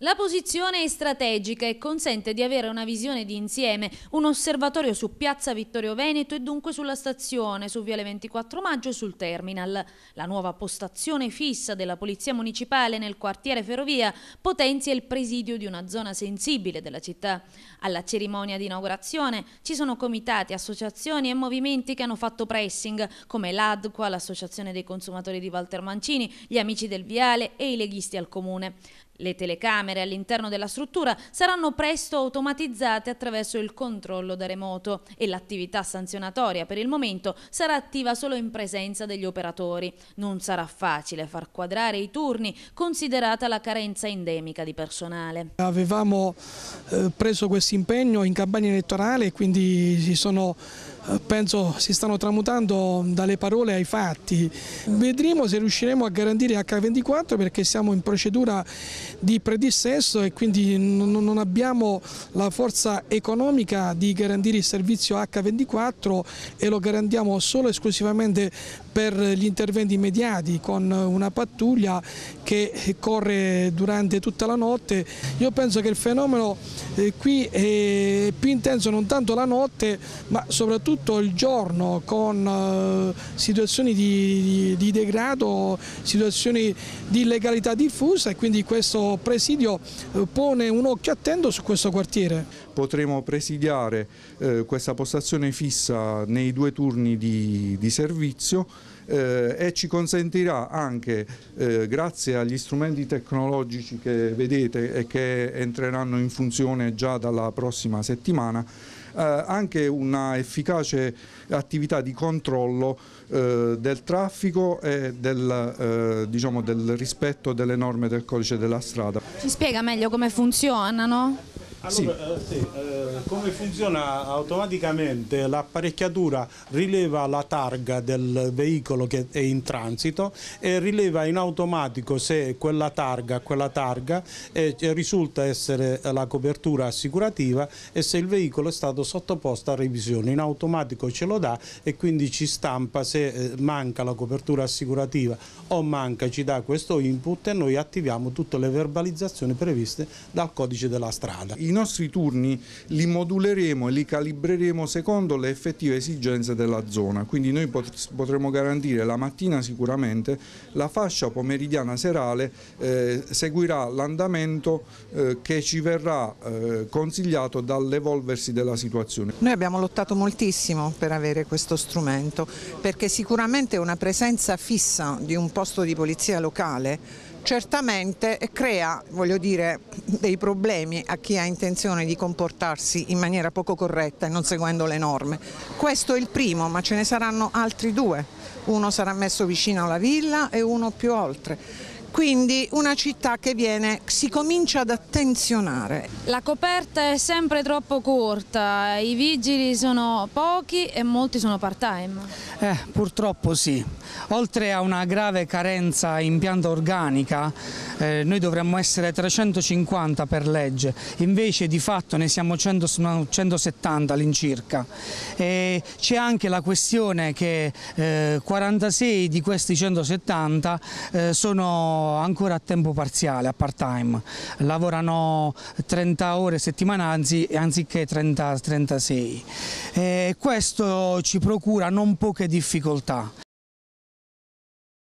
La posizione è strategica e consente di avere una visione di insieme, un osservatorio su Piazza Vittorio Veneto e dunque sulla stazione, su Viale 24 Maggio e sul terminal. La nuova postazione fissa della Polizia Municipale nel quartiere Ferrovia potenzia il presidio di una zona sensibile della città. Alla cerimonia di inaugurazione ci sono comitati, associazioni e movimenti che hanno fatto pressing, come l'ADQA, l'Associazione dei Consumatori di Walter Mancini, gli Amici del Viale e i Leghisti al Comune. Le telecamere all'interno della struttura saranno presto automatizzate attraverso il controllo da remoto e l'attività sanzionatoria per il momento sarà attiva solo in presenza degli operatori. Non sarà facile far quadrare i turni considerata la carenza endemica di personale. Avevamo eh, preso questo impegno in campagna elettorale e quindi si sono eh, penso si stanno tramutando dalle parole ai fatti. Vedremo se riusciremo a garantire H24 perché siamo in procedura di predissesso e quindi non abbiamo la forza economica di garantire il servizio H24 e lo garantiamo solo e esclusivamente per gli interventi immediati con una pattuglia che corre durante tutta la notte. Io penso che il fenomeno eh, qui è più intenso non tanto la notte ma soprattutto il giorno con eh, situazioni di, di, di, degrado, situazioni di illegalità diffusa e quindi questo presidio eh, pone un occhio attento su questo quartiere. Potremo presidiare eh, questa postazione fissa nei due turni di, di servizio eh, e ci consentirà anche, eh, grazie agli strumenti tecnologici che vedete e che entreranno in funzione già dalla prossima settimana, eh, anche una efficace attività di controllo eh, del traffico e del, eh, diciamo del rispetto delle norme del codice della strada. Ci spiega meglio come funzionano? Allora, sì. Eh, sì, eh, come funziona automaticamente? L'apparecchiatura rileva la targa del veicolo che è in transito e rileva in automatico se quella targa, quella targa eh, risulta essere la copertura assicurativa e se il veicolo è stato sottoposto a revisione. In automatico ce lo dà e quindi ci stampa se eh, manca la copertura assicurativa o manca, ci dà questo input e noi attiviamo tutte le verbalizzazioni previste dal codice della strada. In nostri turni li moduleremo e li calibreremo secondo le effettive esigenze della zona, quindi noi potremo garantire la mattina sicuramente la fascia pomeridiana serale eh, seguirà l'andamento eh, che ci verrà eh, consigliato dall'evolversi della situazione. Noi abbiamo lottato moltissimo per avere questo strumento perché sicuramente una presenza fissa di un posto di polizia locale certamente crea dire, dei problemi a chi ha intenzione di comportarsi in maniera poco corretta e non seguendo le norme. Questo è il primo, ma ce ne saranno altri due. Uno sarà messo vicino alla villa e uno più oltre quindi una città che viene, si comincia ad attenzionare. La coperta è sempre troppo corta, i vigili sono pochi e molti sono part time. Eh, purtroppo sì, oltre a una grave carenza in pianta organica eh, noi dovremmo essere 350 per legge, invece di fatto ne siamo 100, 170 all'incirca. C'è anche la questione che eh, 46 di questi 170 eh, sono ancora a tempo parziale, a part time, lavorano 30 ore a settimanali anziché 30, 36 e questo ci procura non poche difficoltà.